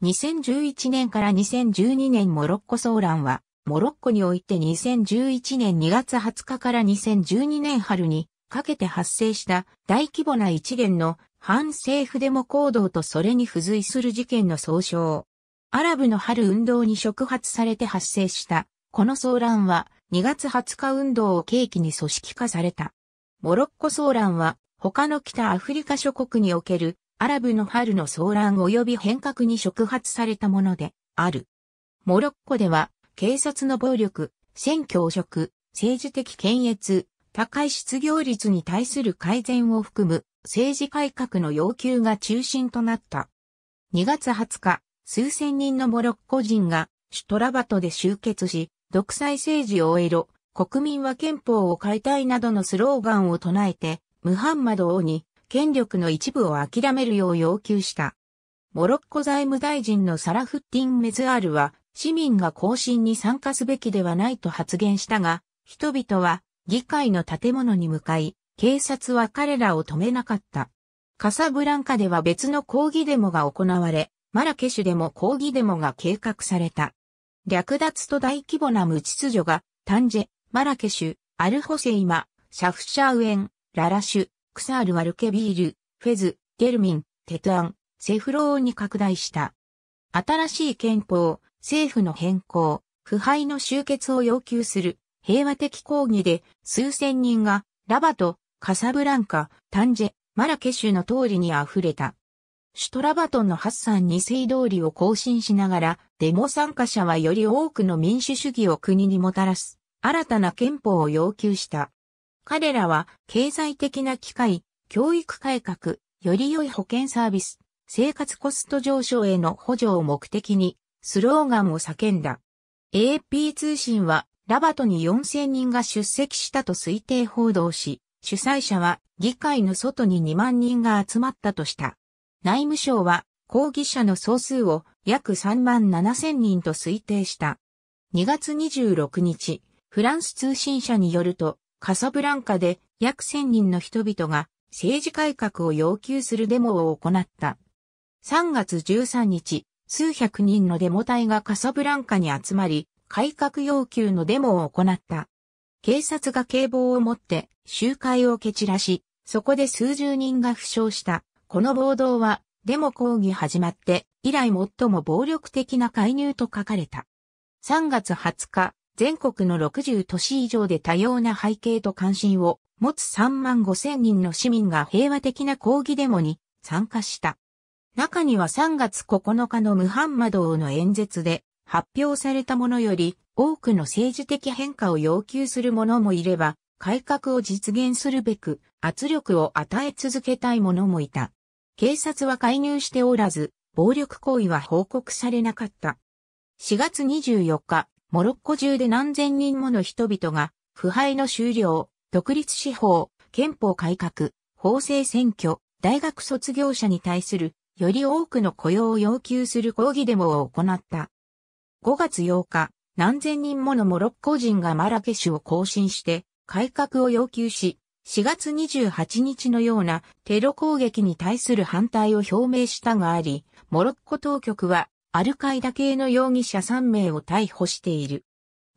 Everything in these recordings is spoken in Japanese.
2011年から2012年モロッコ騒乱は、モロッコにおいて2011年2月20日から2012年春にかけて発生した大規模な一連の反政府デモ行動とそれに付随する事件の総称。アラブの春運動に触発されて発生した、この騒乱は2月20日運動を契機に組織化された。モロッコ騒乱は他の北アフリカ諸国におけるアラブの春の騒乱及び変革に触発されたものである。モロッコでは、警察の暴力、選挙汚職、政治的検閲、高い失業率に対する改善を含む政治改革の要求が中心となった。2月20日、数千人のモロッコ人がシュトラバトで集結し、独裁政治を終えろ、国民は憲法を変えたいなどのスローガンを唱えて、ムハンマド王に権力の一部を諦めるよう要求した。モロッコ財務大臣のサラフッティン・メズアールは、市民が行進に参加すべきではないと発言したが、人々は議会の建物に向かい、警察は彼らを止めなかった。カサブランカでは別の抗議デモが行われ、マラケシュでも抗議デモが計画された。略奪と大規模な無秩序が、タンジェ、マラケシュ、アルホセイマ、シャフシャウエン、ララシュ、クサールはルケビール、フェズ、ゲルミン、テトアン、セフローに拡大した。新しい憲法、政府の変更、腐敗の終結を要求する平和的抗議で数千人がラバト、カサブランカ、タンジェ、マラケシュの通りに溢れた。シュトラバトンのハッサン二世通りを更新しながら、デモ参加者はより多くの民主主義を国にもたらす、新たな憲法を要求した。彼らは経済的な機会、教育改革、より良い保険サービス、生活コスト上昇への補助を目的に、スローガンを叫んだ。AP 通信は、ラバトに4000人が出席したと推定報道し、主催者は議会の外に2万人が集まったとした。内務省は抗議者の総数を約3万7千人と推定した。2月26日、フランス通信社によると、カサブランカで約1000人の人々が政治改革を要求するデモを行った。3月13日、数百人のデモ隊がカサブランカに集まり、改革要求のデモを行った。警察が警棒を持って集会を蹴散らし、そこで数十人が負傷した。この暴動は、デモ抗議始まって以来最も暴力的な介入と書かれた。3月20日、全国の60都市以上で多様な背景と関心を持つ3万5千人の市民が平和的な抗議デモに参加した。中には3月9日のムハンマドの演説で発表されたものより多くの政治的変化を要求する者もいれば、改革を実現するべく圧力を与え続けたい者もいた。警察は介入しておらず、暴力行為は報告されなかった。4月24日、モロッコ中で何千人もの人々が、腐敗の終了、独立司法、憲法改革、法制選挙、大学卒業者に対する、より多くの雇用を要求する抗議デモを行った。5月8日、何千人ものモロッコ人がマラケシュを更新して、改革を要求し、4月28日のようなテロ攻撃に対する反対を表明したがあり、モロッコ当局はアルカイダ系の容疑者3名を逮捕している。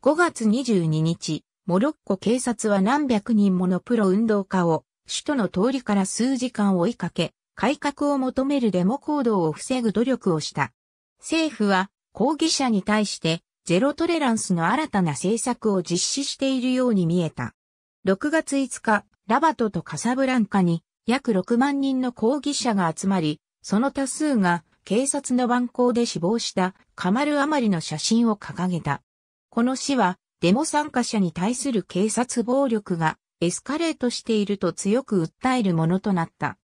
5月22日、モロッコ警察は何百人ものプロ運動家を首都の通りから数時間追いかけ、改革を求めるデモ行動を防ぐ努力をした。政府は抗議者に対してゼロトレランスの新たな政策を実施しているように見えた。6月5日、ラバトとカサブランカに約6万人の抗議者が集まり、その多数が警察の蛮行で死亡したカマル・アマリの写真を掲げた。この死は、デモ参加者に対する警察暴力がエスカレートしていると強く訴えるものとなった。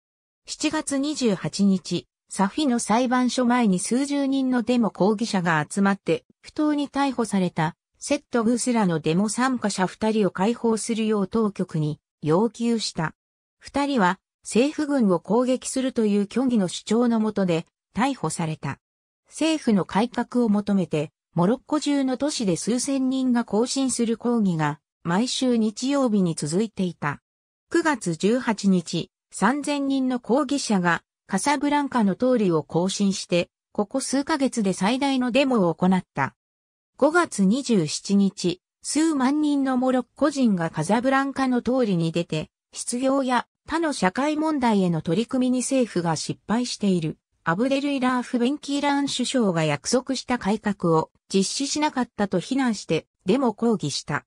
7月28日、サフィの裁判所前に数十人のデモ抗議者が集まって不当に逮捕されたセット・グスラのデモ参加者2人を解放するよう当局に要求した。2人は政府軍を攻撃するという虚偽の主張のもとで逮捕された。政府の改革を求めて、モロッコ中の都市で数千人が行進する抗議が、毎週日曜日に続いていた。9月18日、3000人の抗議者が、カサブランカの通りを行進して、ここ数ヶ月で最大のデモを行った。5月27日、数万人のモロッコ人がカザブランカの通りに出て、失業や他の社会問題への取り組みに政府が失敗している。アブデル・イラーフ・ベンキーラーン首相が約束した改革を実施しなかったと非難して、デモ抗議した。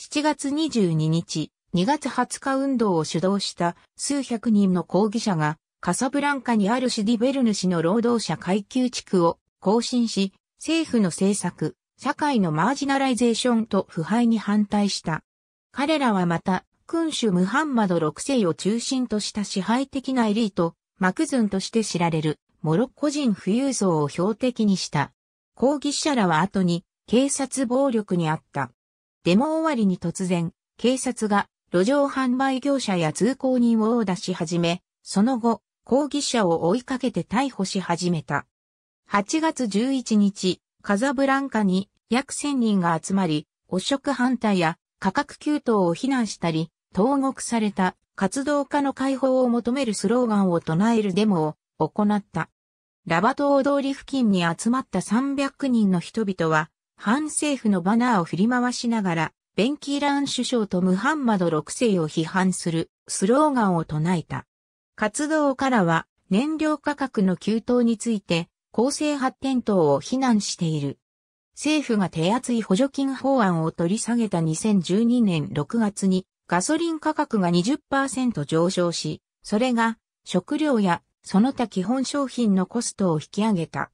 7月22日、2月20日運動を主導した数百人の抗議者が、カサブランカにあるシディベルヌ氏の労働者階級地区を更新し、政府の政策、社会のマージナライゼーションと腐敗に反対した。彼らはまた、君主ムハンマド6世を中心とした支配的なエリート、マクズンとして知られる。モロッコ人富裕層を標的にした。抗議者らは後に警察暴力にあった。デモ終わりに突然、警察が路上販売業者や通行人を出し始め、その後、抗議者を追いかけて逮捕し始めた。8月11日、カザブランカに約1000人が集まり、汚職反対や価格急騰を非難したり、投獄された活動家の解放を求めるスローガンを唱えるデモを行った。ラバ島通り付近に集まった300人の人々は、反政府のバナーを振り回しながら、ベンキーラン首相とムハンマド6世を批判するスローガンを唱えた。活動からは燃料価格の急騰について公正発展等を非難している。政府が手厚い補助金法案を取り下げた2012年6月にガソリン価格が20%上昇し、それが食料やその他基本商品のコストを引き上げた。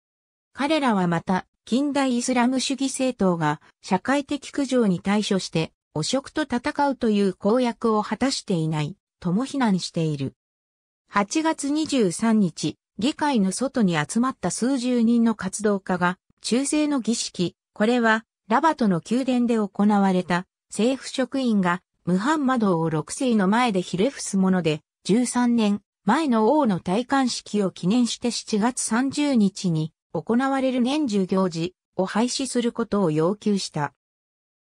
彼らはまた、近代イスラム主義政党が社会的苦情に対処して汚職と戦うという公約を果たしていないとも非難している。8月23日、議会の外に集まった数十人の活動家が中世の儀式、これはラバトの宮殿で行われた政府職員がムハンマドを6世の前でひれ伏すもので13年前の王の戴冠式を記念して7月30日に行われる年中行事を廃止することを要求した。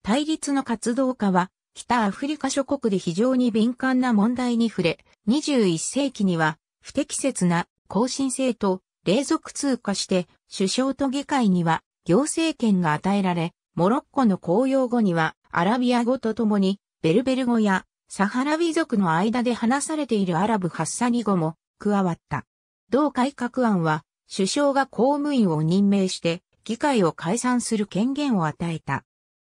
対立の活動家は北アフリカ諸国で非常に敏感な問題に触れ、21世紀には不適切な更新制と隷属通過して首相と議会には行政権が与えられ、モロッコの公用語にはアラビア語とともにベルベル語やサハラウィ族の間で話されているアラブハッサニ語も加わった。同改革案は、首相が公務員を任命して、議会を解散する権限を与えた。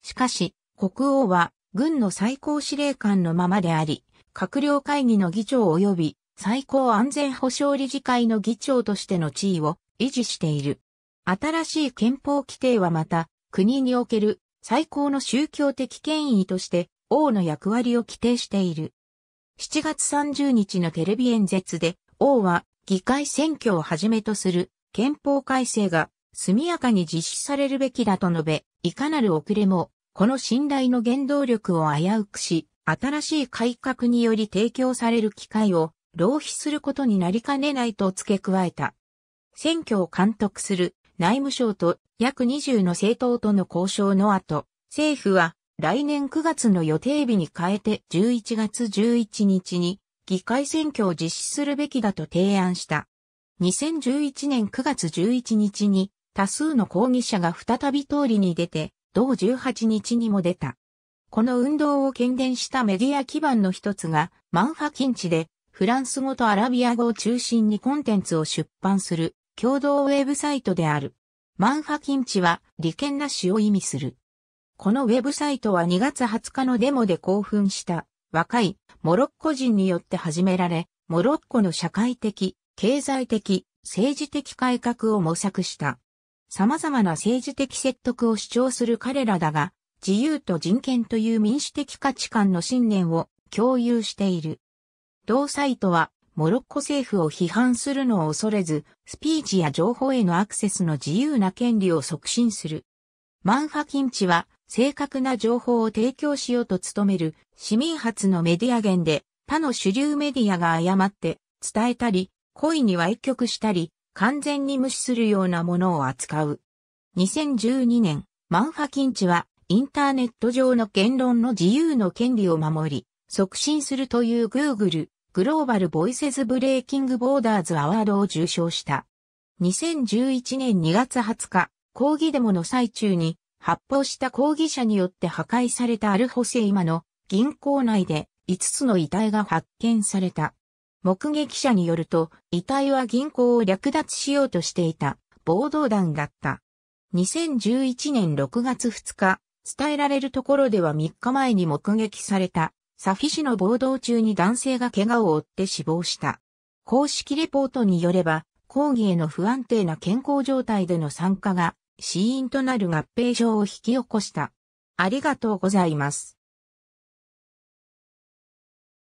しかし、国王は、軍の最高司令官のままであり、閣僚会議の議長及び、最高安全保障理事会の議長としての地位を維持している。新しい憲法規定はまた、国における最高の宗教的権威として王の役割を規定している。7月30日のテレビ演説で、王は議会選挙をはじめとする憲法改正が速やかに実施されるべきだと述べ、いかなる遅れも、この信頼の原動力を危うくし、新しい改革により提供される機会を浪費することになりかねないと付け加えた。選挙を監督する内務省と約20の政党との交渉の後、政府は来年9月の予定日に変えて11月11日に議会選挙を実施するべきだと提案した。2011年9月11日に多数の抗議者が再び通りに出て、同18日にも出た。この運動を喧伝したメディア基盤の一つが、マンハ近地で、フランス語とアラビア語を中心にコンテンツを出版する共同ウェブサイトである。マンハ近地は利権なしを意味する。このウェブサイトは2月20日のデモで興奮した若いモロッコ人によって始められ、モロッコの社会的、経済的、政治的改革を模索した。様々な政治的説得を主張する彼らだが、自由と人権という民主的価値観の信念を共有している。同サイトは、モロッコ政府を批判するのを恐れず、スピーチや情報へのアクセスの自由な権利を促進する。マンファキンチは、正確な情報を提供しようと努める市民発のメディア源で他の主流メディアが誤って伝えたり、故意に歪曲したり、完全に無視するようなものを扱う。2012年、マンファキンチはインターネット上の言論の自由の権利を守り、促進するという Google グローバルボイセズブレーキングボーダーズアワードを受賞した。2011年2月20日、抗議デモの最中に発砲した抗議者によって破壊されたアルホセイマの銀行内で5つの遺体が発見された。目撃者によると、遺体は銀行を略奪しようとしていた暴動団だった。2011年6月2日、伝えられるところでは3日前に目撃された、サフィシの暴動中に男性が怪我を負って死亡した。公式レポートによれば、抗議への不安定な健康状態での参加が死因となる合併症を引き起こした。ありがとうございます。